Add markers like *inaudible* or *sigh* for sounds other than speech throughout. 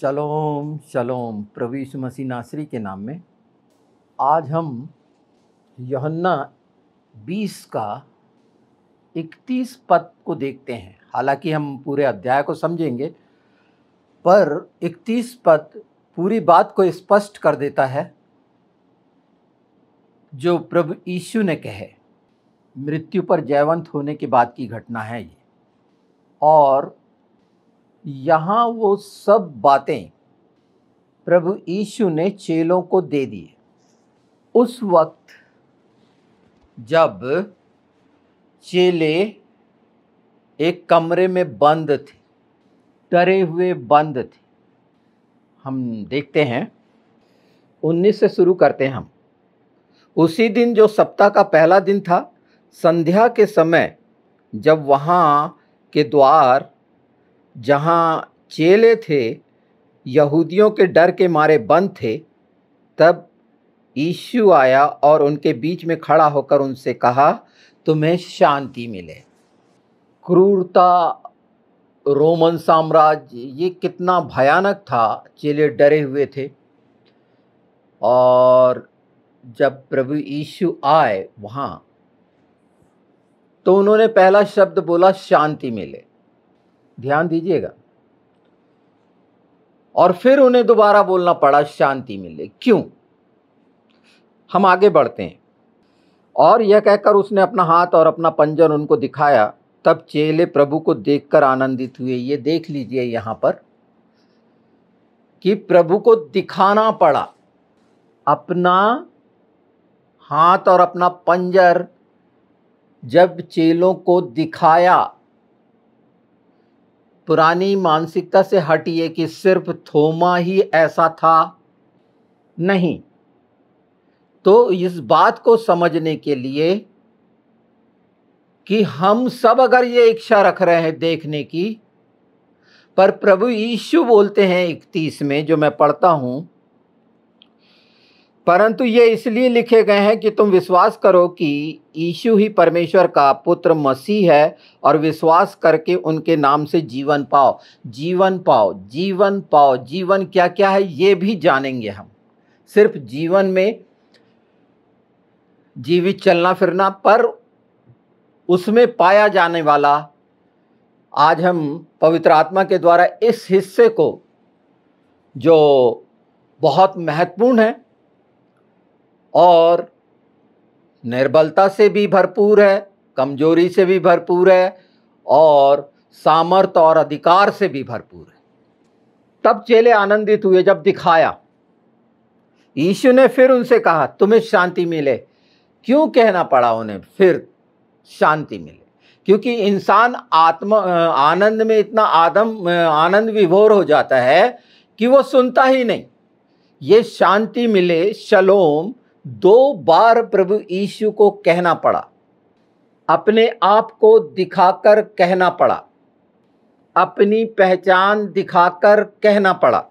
शलोम शलोम प्रभु यीशु मसीह नासरी के नाम में आज हम यहन्ना 20 का 31 पद को देखते हैं हालांकि हम पूरे अध्याय को समझेंगे पर 31 पद पूरी बात को स्पष्ट कर देता है जो प्रभु यीशु ने कहे मृत्यु पर जयवंत होने के बाद की घटना है ये और यहाँ वो सब बातें प्रभु यीशु ने चेलों को दे दिए उस वक्त जब चेले एक कमरे में बंद थे डरे हुए बंद थे हम देखते हैं उन्नीस से शुरू करते हैं हम उसी दिन जो सप्ताह का पहला दिन था संध्या के समय जब वहाँ के द्वार जहाँ चेले थे यहूदियों के डर के मारे बंद थे तब ईशु आया और उनके बीच में खड़ा होकर उनसे कहा तुम्हें शांति मिले क्रूरता रोमन साम्राज्य ये कितना भयानक था चेले डरे हुए थे और जब प्रभु यीशु आए वहाँ तो उन्होंने पहला शब्द बोला शांति मिले ध्यान दीजिएगा और फिर उन्हें दोबारा बोलना पड़ा शांति मिले क्यों हम आगे बढ़ते हैं और यह कहकर उसने अपना हाथ और अपना पंजर उनको दिखाया तब चेले प्रभु को देखकर आनंदित हुए ये देख लीजिए यहाँ पर कि प्रभु को दिखाना पड़ा अपना हाथ और अपना पंजर जब चेलों को दिखाया पुरानी मानसिकता से हटिए कि सिर्फ थोमा ही ऐसा था नहीं तो इस बात को समझने के लिए कि हम सब अगर ये इच्छा रख रहे हैं देखने की पर प्रभु यीशु बोलते हैं इकतीस में जो मैं पढ़ता हूँ परंतु ये इसलिए लिखे गए हैं कि तुम विश्वास करो कि यीशु ही परमेश्वर का पुत्र मसीह है और विश्वास करके उनके नाम से जीवन पाओ जीवन पाओ जीवन पाओ जीवन क्या क्या है ये भी जानेंगे हम सिर्फ जीवन में जीवित चलना फिरना पर उसमें पाया जाने वाला आज हम पवित्र आत्मा के द्वारा इस हिस्से को जो बहुत महत्वपूर्ण है और निर्बलता से भी भरपूर है कमजोरी से भी भरपूर है और सामर्थ और अधिकार से भी भरपूर है तब चेले आनंदित हुए जब दिखाया यीशु ने फिर उनसे कहा तुम्हें शांति मिले क्यों कहना पड़ा उन्हें फिर शांति मिले क्योंकि इंसान आत्मा आनंद में इतना आदम आनंद विभोर हो जाता है कि वो सुनता ही नहीं ये शांति मिले शलोम दो बार प्रभु यीशु को कहना पड़ा अपने आप को दिखाकर कहना पड़ा अपनी पहचान दिखाकर कहना पड़ा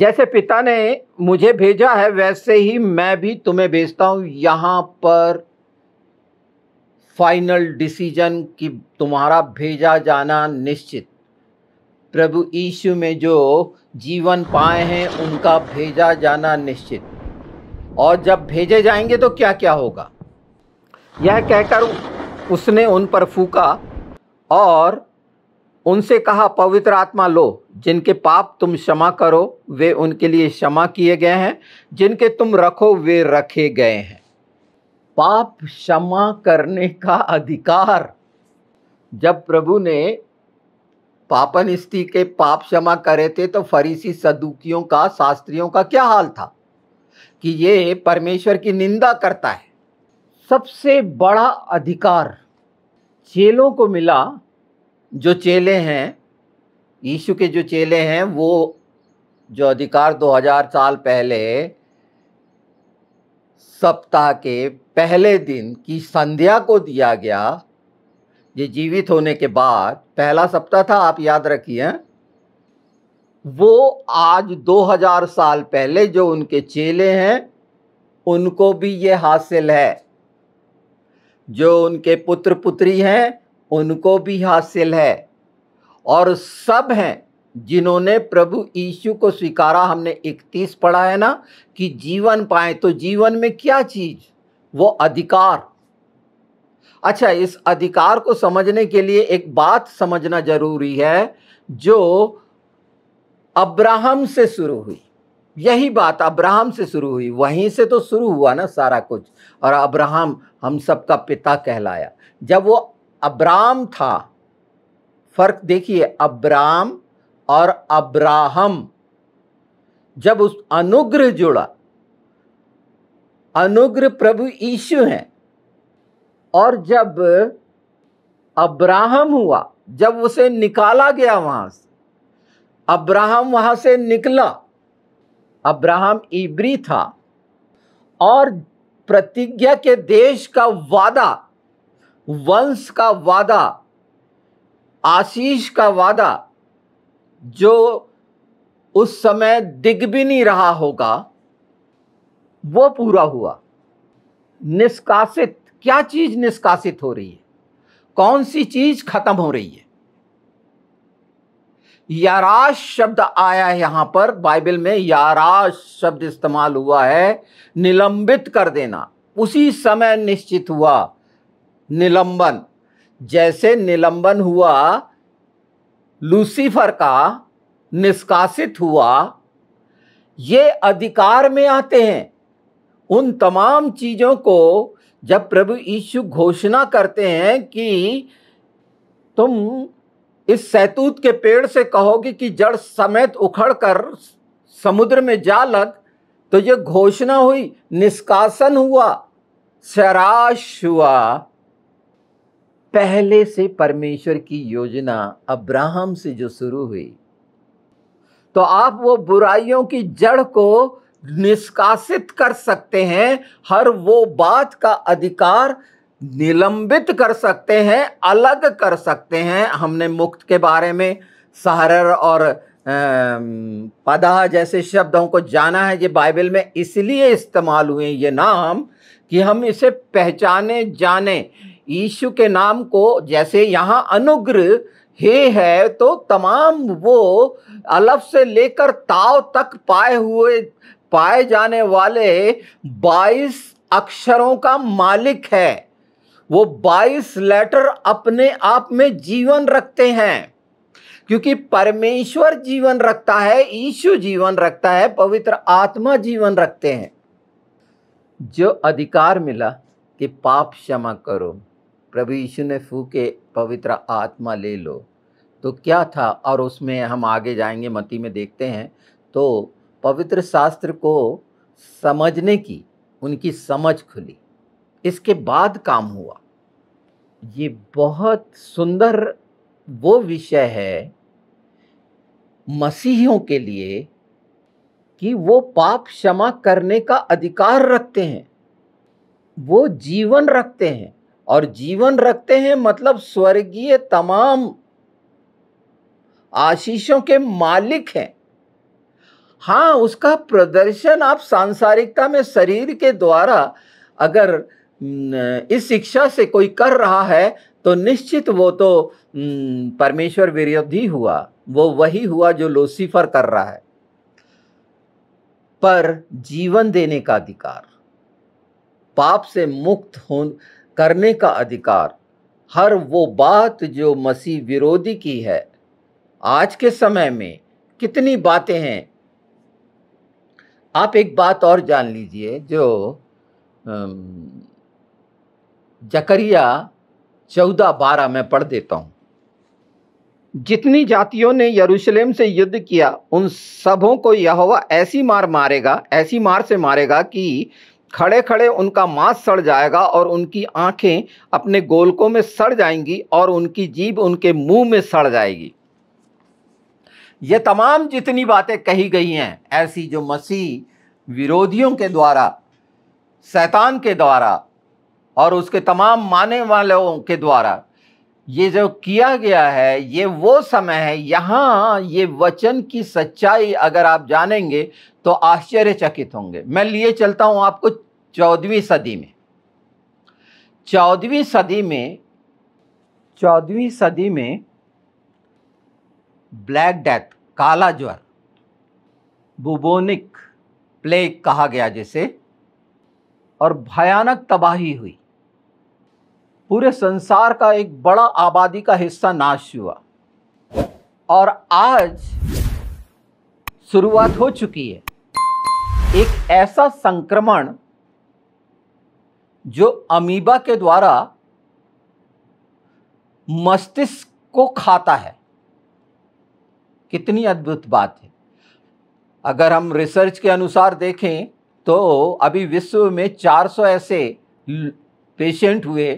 जैसे पिता ने मुझे भेजा है वैसे ही मैं भी तुम्हें भेजता हूँ यहाँ पर फाइनल डिसीजन कि तुम्हारा भेजा जाना निश्चित प्रभु यीशु में जो जीवन पाए हैं उनका भेजा जाना निश्चित और जब भेजे जाएंगे तो क्या क्या होगा यह कहकर उसने उन पर फूका और उनसे कहा पवित्र आत्मा लो जिनके पाप तुम क्षमा करो वे उनके लिए क्षमा किए गए हैं जिनके तुम रखो वे रखे गए हैं पाप क्षमा करने का अधिकार जब प्रभु ने पापन स्त्री के पाप क्षमा करे थे तो फरीसी सदुकियों का शास्त्रियों का क्या हाल था कि ये परमेश्वर की निंदा करता है सबसे बड़ा अधिकार चेलों को मिला जो चेले हैं यीशु के जो चेले हैं वो जो अधिकार 2000 साल पहले सप्ताह के पहले दिन की संध्या को दिया गया ये जीवित होने के बाद पहला सप्ताह था आप याद रखिए वो आज 2000 साल पहले जो उनके चेले हैं उनको भी ये हासिल है जो उनके पुत्र पुत्री हैं उनको भी हासिल है और सब हैं जिन्होंने प्रभु यीशु को स्वीकारा हमने 31 पढ़ा है ना कि जीवन पाए तो जीवन में क्या चीज़ वो अधिकार अच्छा इस अधिकार को समझने के लिए एक बात समझना जरूरी है जो अब्राहम से शुरू हुई यही बात अब्राहम से शुरू हुई वहीं से तो शुरू हुआ ना सारा कुछ और अब्राहम हम सबका पिता कहलाया जब वो अब्राम था फर्क देखिए अब्राम और अब्राहम जब उस अनुग्रह जुड़ा अनुग्रह प्रभु यीशु हैं और जब अब्राहम हुआ जब उसे निकाला गया वहाँ से अब्राहम वहाँ से निकला अब्राहम इब्री था और प्रतिज्ञा के देश का वादा वंश का वादा आशीष का वादा जो उस समय दिग भी नहीं रहा होगा वो पूरा हुआ निष्कासित क्या चीज़ निष्कासित हो रही है कौन सी चीज़ खत्म हो रही है याराश शब्द आया है यहाँ पर बाइबल में याराश शब्द इस्तेमाल हुआ है निलंबित कर देना उसी समय निश्चित हुआ निलंबन जैसे निलंबन हुआ लूसीफर का निष्कासित हुआ ये अधिकार में आते हैं उन तमाम चीज़ों को जब प्रभु यीशु घोषणा करते हैं कि तुम इस सैतूत के पेड़ से कहोगे कि जड़ समेत उखड़ कर समुद्र में जा लग तो ये घोषणा हुई निष्कासन हुआ सराश हुआ पहले से परमेश्वर की योजना अब्राहम से जो शुरू हुई तो आप वो बुराइयों की जड़ को निष्कासित कर सकते हैं हर वो बात का अधिकार निलंबित कर सकते हैं अलग कर सकते हैं हमने मुक्त के बारे में सहरर और पदा जैसे शब्दों को जाना है ये बाइबल में इसलिए इस्तेमाल हुए ये नाम कि हम इसे पहचाने जाने यीशु के नाम को जैसे यहाँ अनुग्रह हे है तो तमाम वो अलफ से लेकर ताव तक पाए हुए पाए जाने वाले बाईस अक्षरों का मालिक है वो 22 लेटर अपने आप में जीवन रखते हैं क्योंकि परमेश्वर जीवन रखता है ईशु जीवन रखता है पवित्र आत्मा जीवन रखते हैं जो अधिकार मिला कि पाप क्षमा करो प्रभु यीशु ने फूके पवित्र आत्मा ले लो तो क्या था और उसमें हम आगे जाएंगे मती में देखते हैं तो पवित्र शास्त्र को समझने की उनकी समझ खुली इसके बाद काम हुआ ये बहुत सुंदर वो विषय है मसीहियों के लिए कि वो पाप क्षमा करने का अधिकार रखते हैं वो जीवन रखते हैं और जीवन रखते हैं मतलब स्वर्गीय तमाम आशीषों के मालिक हैं हाँ उसका प्रदर्शन आप सांसारिकता में शरीर के द्वारा अगर इस शिक्षा से कोई कर रहा है तो निश्चित वो तो परमेश्वर विरोधी हुआ वो वही हुआ जो लूसीफर कर रहा है पर जीवन देने का अधिकार पाप से मुक्त हो करने का अधिकार हर वो बात जो मसीह विरोधी की है आज के समय में कितनी बातें हैं आप एक बात और जान लीजिए जो जकरिया चौदह बारह में पढ़ देता हूँ जितनी जातियों ने यरूशलेम से युद्ध किया उन सबों को यहोवा ऐसी मार मारेगा ऐसी मार से मारेगा कि खड़े खड़े उनका मांस सड़ जाएगा और उनकी आंखें अपने गोलकों में सड़ जाएंगी और उनकी जीभ उनके मुंह में सड़ जाएगी ये तमाम जितनी बातें कही गई हैं ऐसी जो मसीह विरोधियों के द्वारा शैतान के द्वारा और उसके तमाम माने वालों के द्वारा ये जो किया गया है ये वो समय है यहाँ ये वचन की सच्चाई अगर आप जानेंगे तो आश्चर्यचकित होंगे मैं लिए चलता हूँ आपको चौदहवीं सदी में चौदहवीं सदी में चौदहवीं सदी में ब्लैक डेथ काला ज्वर बुबोनिक प्लेग कहा गया जिसे और भयानक तबाही हुई पूरे संसार का एक बड़ा आबादी का हिस्सा नाश हुआ और आज शुरुआत हो चुकी है एक ऐसा संक्रमण जो अमीबा के द्वारा मस्तिष्क को खाता है कितनी अद्भुत बात है अगर हम रिसर्च के अनुसार देखें तो अभी विश्व में 400 ऐसे पेशेंट हुए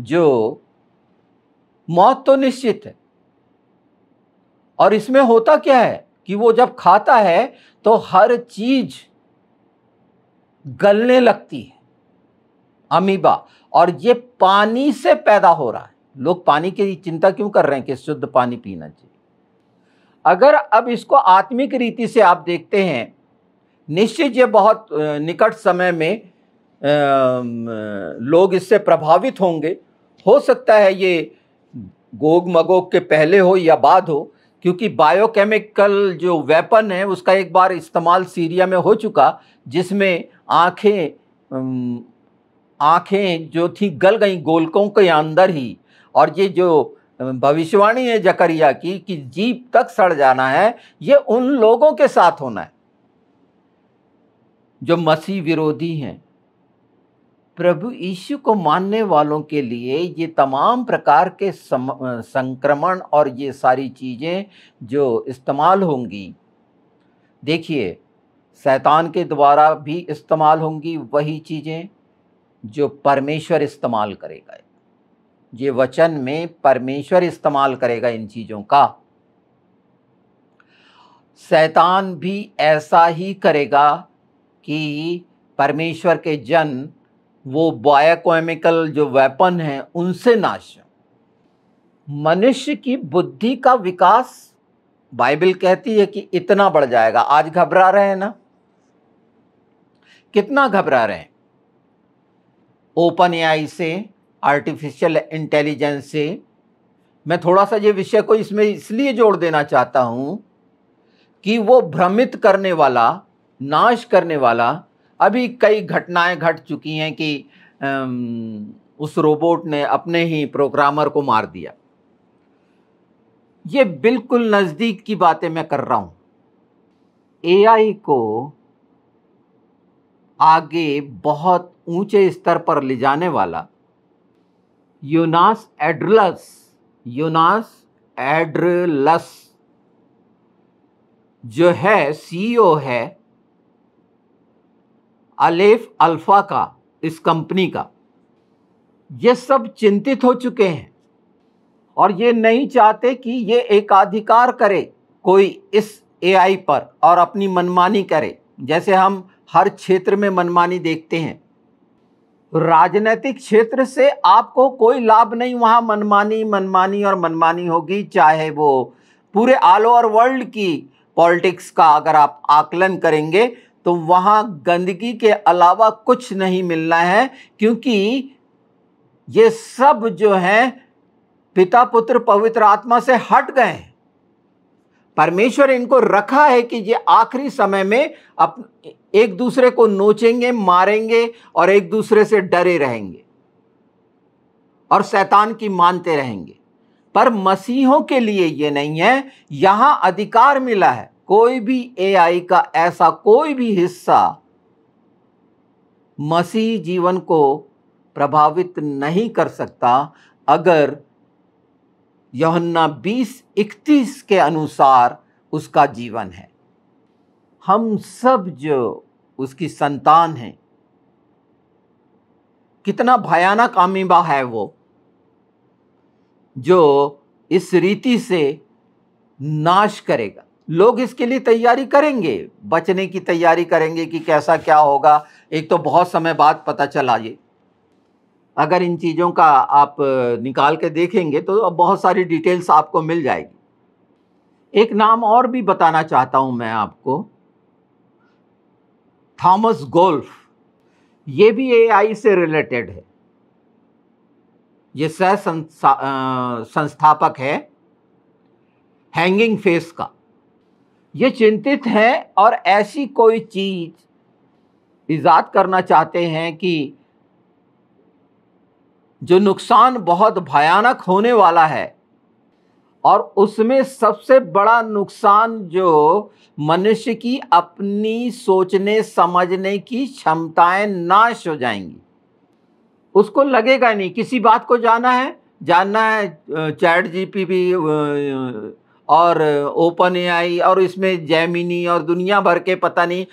जो मौत तो निश्चित है और इसमें होता क्या है कि वो जब खाता है तो हर चीज गलने लगती है अमीबा और ये पानी से पैदा हो रहा है लोग पानी की चिंता क्यों कर रहे हैं कि शुद्ध पानी पीना चाहिए अगर अब इसको आत्मिक रीति से आप देखते हैं निश्चित ये बहुत निकट समय में लोग इससे प्रभावित होंगे हो सकता है ये गोग मगोग के पहले हो या बाद हो क्योंकि बायोकेमिकल जो वेपन है उसका एक बार इस्तेमाल सीरिया में हो चुका जिसमें आँखें आँखें जो थी गल गई गोलकों के अंदर ही और ये जो भविष्यवाणी है जकरिया की कि जीप तक सड़ जाना है ये उन लोगों के साथ होना है जो मसीह विरोधी हैं प्रभु यीशु को मानने वालों के लिए ये तमाम प्रकार के सम, संक्रमण और ये सारी चीज़ें जो इस्तेमाल होंगी देखिए शैतान के द्वारा भी इस्तेमाल होंगी वही चीज़ें जो परमेश्वर इस्तेमाल करेगा ये वचन में परमेश्वर इस्तेमाल करेगा इन चीज़ों का शैतान भी ऐसा ही करेगा कि परमेश्वर के जन वो बायोकेमिकल जो वेपन हैं उनसे नाश मनुष्य की बुद्धि का विकास बाइबल कहती है कि इतना बढ़ जाएगा आज घबरा रहे हैं ना कितना घबरा रहे हैं ओपन एआई से आर्टिफिशियल इंटेलिजेंस से मैं थोड़ा सा ये विषय को इसमें इसलिए जोड़ देना चाहता हूँ कि वो भ्रमित करने वाला नाश करने वाला अभी कई घटनाएं घट चुकी हैं कि उस रोबोट ने अपने ही प्रोग्रामर को मार दिया ये बिल्कुल नज़दीक की बातें मैं कर रहा हूँ एआई को आगे बहुत ऊंचे स्तर पर ले जाने वाला यूनास एड्रलस यूनास एड्रलस जो है सीईओ e है अलेफ अल्फ़ा का इस कंपनी का ये सब चिंतित हो चुके हैं और ये नहीं चाहते कि ये एकाधिकार करे कोई इस एआई पर और अपनी मनमानी करे जैसे हम हर क्षेत्र में मनमानी देखते हैं राजनीतिक क्षेत्र से आपको कोई लाभ नहीं वहाँ मनमानी मनमानी और मनमानी होगी चाहे वो पूरे ऑल ओवर वर्ल्ड की पॉलिटिक्स का अगर आप आकलन करेंगे तो वहाँ गंदगी के अलावा कुछ नहीं मिलना है क्योंकि ये सब जो है पिता पुत्र पवित्र आत्मा से हट गए परमेश्वर इनको रखा है कि ये आखिरी समय में अप एक दूसरे को नोचेंगे मारेंगे और एक दूसरे से डरे रहेंगे और शैतान की मानते रहेंगे पर मसीहों के लिए ये नहीं है यहां अधिकार मिला है कोई भी एआई का ऐसा कोई भी हिस्सा मसीह जीवन को प्रभावित नहीं कर सकता अगर यौन्ना बीस इकतीस के अनुसार उसका जीवन है हम सब जो उसकी संतान हैं कितना भयानक आमिबा है वो जो इस रीति से नाश करेगा लोग इसके लिए तैयारी करेंगे बचने की तैयारी करेंगे कि कैसा क्या होगा एक तो बहुत समय बाद पता चला ये अगर इन चीज़ों का आप निकाल के देखेंगे तो अब बहुत सारी डिटेल्स आपको मिल जाएगी एक नाम और भी बताना चाहता हूँ मैं आपको थॉमस गोल्फ ये भी एआई से रिलेटेड है ये सह संस्थापक है हैंगिंग फेस का ये चिंतित हैं और ऐसी कोई चीज़ ईजाद करना चाहते हैं कि जो नुकसान बहुत भयानक होने वाला है और उसमें सबसे बड़ा नुकसान जो मनुष्य की अपनी सोचने समझने की क्षमताएं नाश हो जाएंगी उसको लगेगा नहीं किसी बात को जाना है जानना है चैट जी पी भी और ओपन ए और इसमें जैमिनी और दुनिया भर के पता नहीं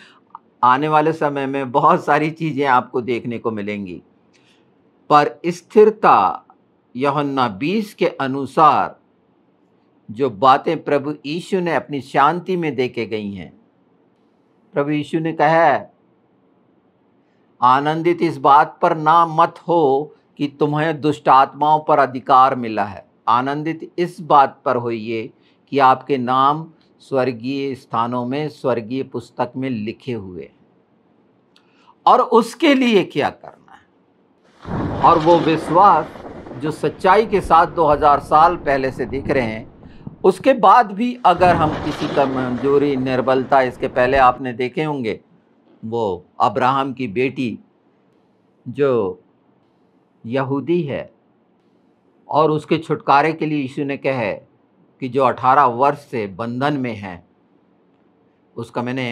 आने वाले समय में बहुत सारी चीज़ें आपको देखने को मिलेंगी पर स्थिरता यहन्ना बीस के अनुसार जो बातें प्रभु यीशु ने अपनी शांति में देखे गई हैं प्रभु यीशु ने कहा है आनंदित इस बात पर ना मत हो कि तुम्हें दुष्ट आत्माओं पर अधिकार मिला है आनंदित इस बात पर होइए कि आपके नाम स्वर्गीय स्थानों में स्वर्गीय पुस्तक में लिखे हुए हैं और उसके लिए क्या करना है और वो विश्वास जो सच्चाई के साथ 2000 साल पहले से दिख रहे हैं उसके बाद भी अगर हम किसी कमजोरी निर्बलता इसके पहले आपने देखे होंगे वो अब्राहम की बेटी जो यहूदी है और उसके छुटकारे के लिए यीशु ने कहे कि जो 18 वर्ष से बंधन में है उसका मैंने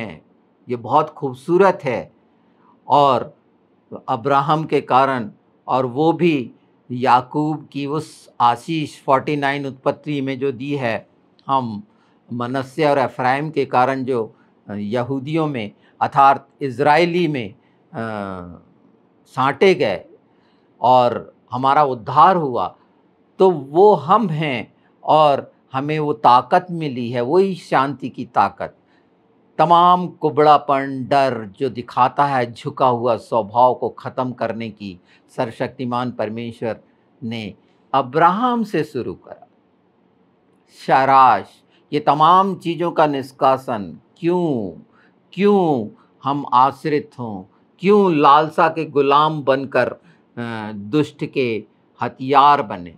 ये बहुत खूबसूरत है और अब्राहम के कारण और वो भी याकूब की उस आशीष 49 उत्पत्ति में जो दी है हम मनस्य और एफ्राइम के कारण जो यहूदियों में अर्थात इजराइली में सांटे गए और हमारा उद्धार हुआ तो वो हम हैं और हमें वो ताकत मिली है वही शांति की ताकत तमाम कुबड़ापन डर जो दिखाता है झुका हुआ स्वभाव को ख़त्म करने की सर्वशक्तिमान परमेश्वर ने अब्राहम से शुरू करा शराश ये तमाम चीज़ों का निष्कासन क्यों क्यों हम आश्रित हों क्यों लालसा के गुलाम बनकर दुष्ट के हथियार बने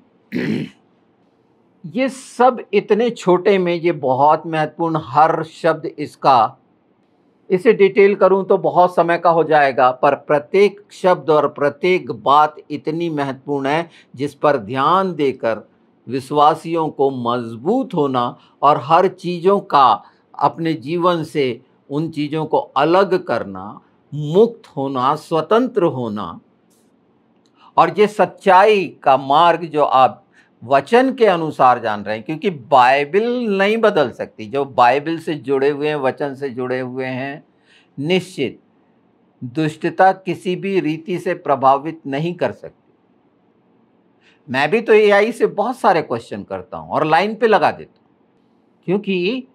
ये सब इतने छोटे में ये बहुत महत्वपूर्ण हर शब्द इसका इसे डिटेल करूं तो बहुत समय का हो जाएगा पर प्रत्येक शब्द और प्रत्येक बात इतनी महत्वपूर्ण है जिस पर ध्यान देकर विश्वासियों को मजबूत होना और हर चीज़ों का अपने जीवन से उन चीज़ों को अलग करना मुक्त होना स्वतंत्र होना और ये सच्चाई का मार्ग जो आप वचन के अनुसार जान रहे हैं क्योंकि बाइबल नहीं बदल सकती जो बाइबल से जुड़े हुए हैं वचन से जुड़े हुए हैं निश्चित दुष्टता किसी भी रीति से प्रभावित नहीं कर सकती मैं भी तो एआई से बहुत सारे क्वेश्चन करता हूं और लाइन पे लगा देता हूं क्योंकि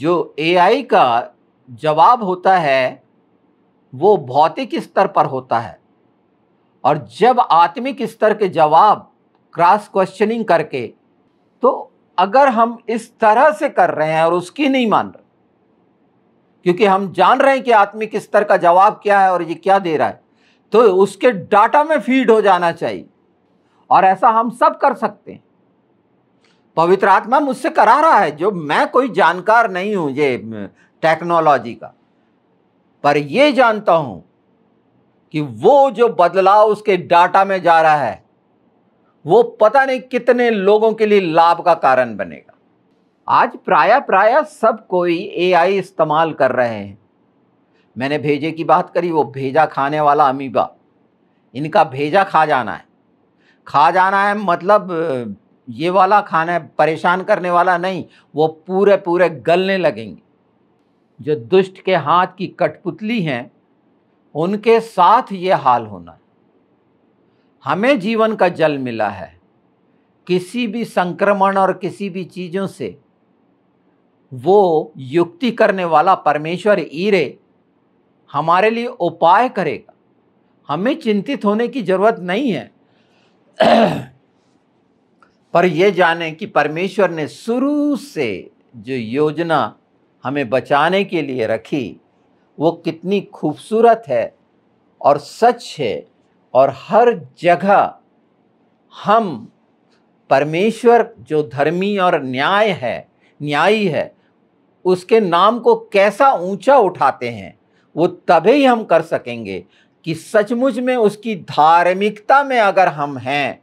जो एआई का जवाब होता है वो भौतिक स्तर पर होता है और जब आत्मिक स्तर के जवाब क्रॉस क्वेश्चनिंग करके तो अगर हम इस तरह से कर रहे हैं और उसकी नहीं मान रहे क्योंकि हम जान रहे हैं कि आत्मिक स्तर का जवाब क्या है और ये क्या दे रहा है तो उसके डाटा में फीड हो जाना चाहिए और ऐसा हम सब कर सकते हैं पवित्र आत्मा मुझसे करा रहा है जो मैं कोई जानकार नहीं हूं ये टेक्नोलॉजी का पर ये जानता हूं कि वो जो बदलाव उसके डाटा में जा रहा है वो पता नहीं कितने लोगों के लिए लाभ का कारण बनेगा आज प्राय प्राय सब कोई एआई इस्तेमाल कर रहे हैं मैंने भेजे की बात करी वो भेजा खाने वाला अमीबा इनका भेजा खा जाना है खा जाना है मतलब ये वाला खाना है परेशान करने वाला नहीं वो पूरे पूरे गलने लगेंगे जो दुष्ट के हाथ की कठपुतली हैं उनके साथ ये हाल होना है हमें जीवन का जल मिला है किसी भी संक्रमण और किसी भी चीज़ों से वो युक्ति करने वाला परमेश्वर ईरे हमारे लिए उपाय करेगा हमें चिंतित होने की ज़रूरत नहीं है *clears throat* पर यह जाने कि परमेश्वर ने शुरू से जो योजना हमें बचाने के लिए रखी वो कितनी खूबसूरत है और सच है और हर जगह हम परमेश्वर जो धर्मी और न्याय है न्यायी है उसके नाम को कैसा ऊंचा उठाते हैं वो तभी हम कर सकेंगे कि सचमुच में उसकी धार्मिकता में अगर हम हैं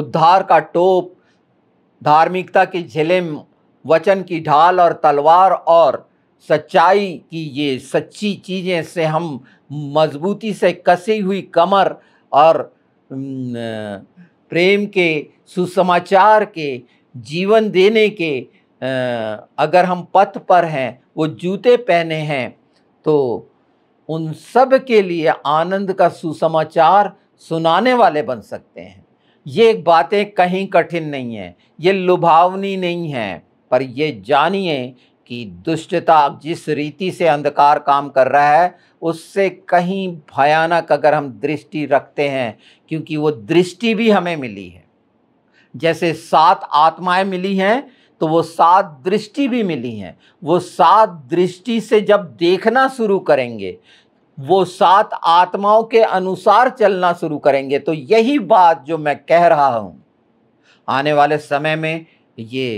उद्धार का टोप धार्मिकता की झिलिम वचन की ढाल और तलवार और सच्चाई की ये सच्ची चीज़ें से हम मजबूती से कसी हुई कमर और प्रेम के सुसमाचार के जीवन देने के अगर हम पथ पर हैं वो जूते पहने हैं तो उन सब के लिए आनंद का सुसमाचार सुनाने वाले बन सकते हैं ये बातें कहीं कठिन नहीं हैं ये लुभावनी नहीं हैं पर ये जानिए की दुष्टता जिस रीति से अंधकार काम कर रहा है उससे कहीं भयानक अगर हम दृष्टि रखते हैं क्योंकि वो दृष्टि भी हमें मिली है जैसे सात आत्माएं मिली हैं तो वो सात दृष्टि भी मिली हैं वो सात दृष्टि से जब देखना शुरू करेंगे वो सात आत्माओं के अनुसार चलना शुरू करेंगे तो यही बात जो मैं कह रहा हूँ आने वाले समय में ये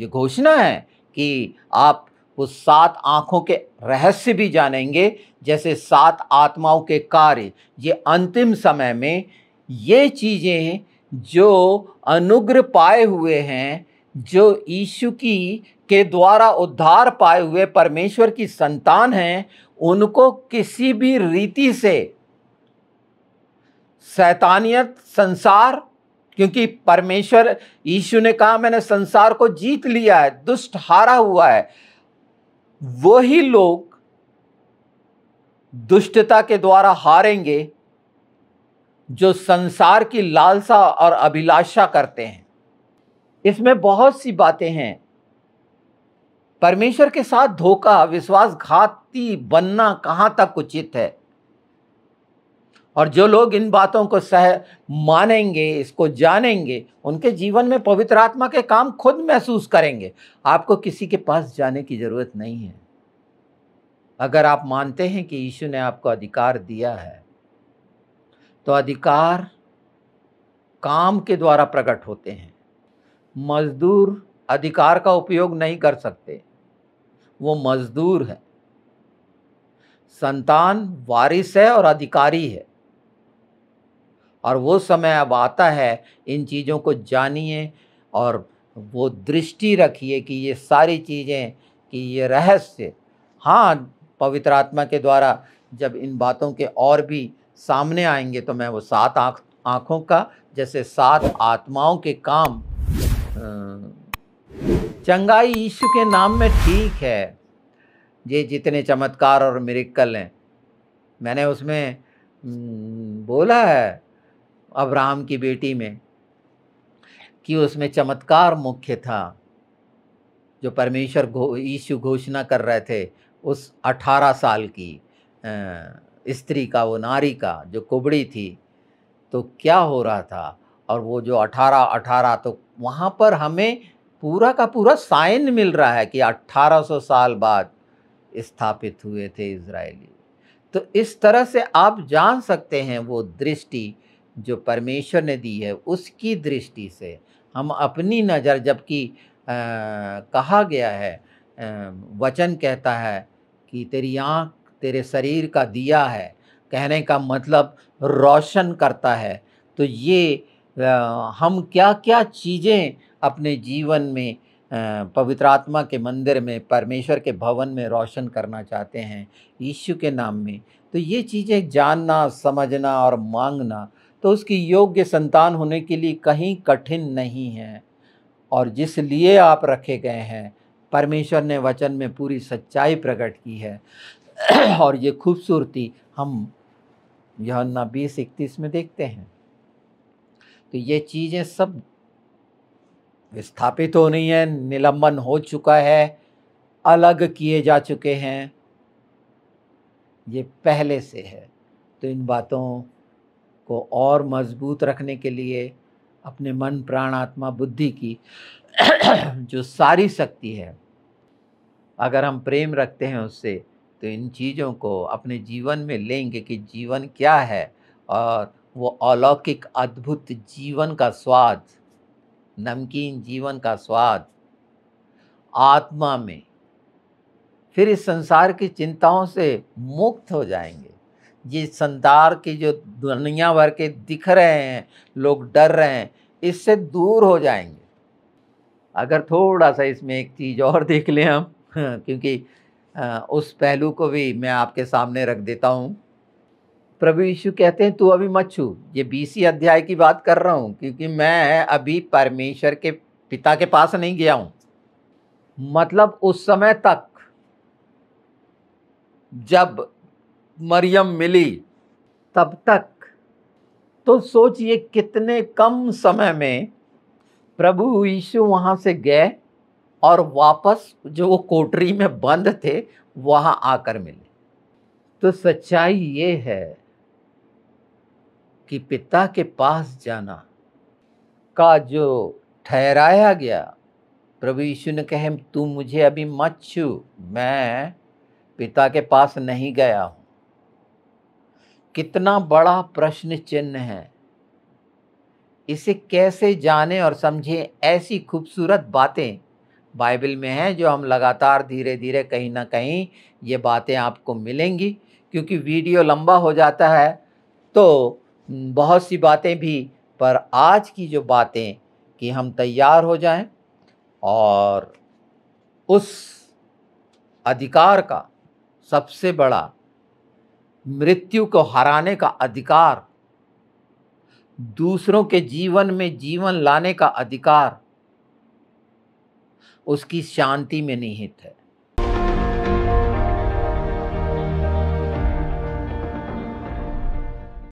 ये घोषणा है कि आप वो सात आँखों के रहस्य भी जानेंगे जैसे सात आत्माओं के कार्य ये अंतिम समय में ये चीज़ें जो अनुग्रह पाए हुए हैं जो ईशु की के द्वारा उद्धार पाए हुए परमेश्वर की संतान हैं उनको किसी भी रीति से सैतानियत संसार क्योंकि परमेश्वर यीशु ने कहा मैंने संसार को जीत लिया है दुष्ट हारा हुआ है वही लोग दुष्टता के द्वारा हारेंगे जो संसार की लालसा और अभिलाषा करते हैं इसमें बहुत सी बातें हैं परमेश्वर के साथ धोखा विश्वासघाती बनना कहाँ तक उचित है और जो लोग इन बातों को सह मानेंगे इसको जानेंगे उनके जीवन में पवित्र आत्मा के काम खुद महसूस करेंगे आपको किसी के पास जाने की ज़रूरत नहीं है अगर आप मानते हैं कि यीशु ने आपको अधिकार दिया है तो अधिकार काम के द्वारा प्रकट होते हैं मजदूर अधिकार का उपयोग नहीं कर सकते वो मजदूर है संतान वारिस है और अधिकारी है और वो समय अब आता है इन चीज़ों को जानिए और वो दृष्टि रखिए कि ये सारी चीज़ें कि ये रहस्य हाँ पवित्र आत्मा के द्वारा जब इन बातों के और भी सामने आएंगे तो मैं वो सात आँख आँखों का जैसे सात आत्माओं के काम चंगाई ईश्व के नाम में ठीक है ये जितने चमत्कार और मेरिकल हैं मैंने उसमें बोला है अब्राहम की बेटी में कि उसमें चमत्कार मुख्य था जो परमेश्वर घो यीशु घोषणा कर रहे थे उस 18 साल की स्त्री का वो नारी का जो कुबड़ी थी तो क्या हो रहा था और वो जो 18 18 तो वहाँ पर हमें पूरा का पूरा साइन मिल रहा है कि 1800 साल बाद स्थापित हुए थे इसराइली तो इस तरह से आप जान सकते हैं वो दृष्टि जो परमेश्वर ने दी है उसकी दृष्टि से हम अपनी नज़र जबकि कहा गया है आ, वचन कहता है कि तेरी आँख तेरे शरीर का दिया है कहने का मतलब रोशन करता है तो ये आ, हम क्या क्या चीज़ें अपने जीवन में पवित्र आत्मा के मंदिर में परमेश्वर के भवन में रोशन करना चाहते हैं यीशु के नाम में तो ये चीज़ें जानना समझना और मांगना तो उसकी योग्य संतान होने के लिए कहीं कठिन नहीं है और जिस लिए आप रखे गए हैं परमेश्वर ने वचन में पूरी सच्चाई प्रकट की है *clears throat* और ये खूबसूरती हम यहन्ना बीस इकतीस में देखते हैं तो ये चीज़ें सब विस्थापित हो रही हैं निलंबन हो चुका है अलग किए जा चुके हैं ये पहले से है तो इन बातों को और मजबूत रखने के लिए अपने मन प्राण आत्मा बुद्धि की *clears throat* जो सारी शक्ति है अगर हम प्रेम रखते हैं उससे तो इन चीज़ों को अपने जीवन में लेंगे कि जीवन क्या है और वो अलौकिक अद्भुत जीवन का स्वाद नमकीन जीवन का स्वाद आत्मा में फिर इस संसार की चिंताओं से मुक्त हो जाएंगे ये संसार की जो दुनिया भर के दिख रहे हैं लोग डर रहे हैं इससे दूर हो जाएंगे अगर थोड़ा सा इसमें एक चीज़ और *laughs* देख लें हम क्योंकि उस पहलू को भी मैं आपके सामने रख देता हूँ प्रभु यीशु कहते हैं तू अभी मत छू ये बीसी अध्याय की बात कर रहा हूँ क्योंकि मैं अभी परमेश्वर के पिता के पास नहीं गया हूँ मतलब उस समय तक जब मरियम मिली तब तक तो सोचिए कितने कम समय में प्रभु यीशु वहाँ से गए और वापस जो वो कोटरी में बंद थे वहाँ आकर मिले तो सच्चाई ये है कि पिता के पास जाना का जो ठहराया गया प्रभु यीशु ने कहे तू मुझे अभी मत छू मैं पिता के पास नहीं गया हूँ कितना बड़ा प्रश्न चिन्ह है इसे कैसे जाने और समझें ऐसी खूबसूरत बातें बाइबल में हैं जो हम लगातार धीरे धीरे कहीं ना कहीं ये बातें आपको मिलेंगी क्योंकि वीडियो लंबा हो जाता है तो बहुत सी बातें भी पर आज की जो बातें कि हम तैयार हो जाएं और उस अधिकार का सबसे बड़ा मृत्यु को हराने का अधिकार दूसरों के जीवन में जीवन लाने का अधिकार उसकी शांति में निहित है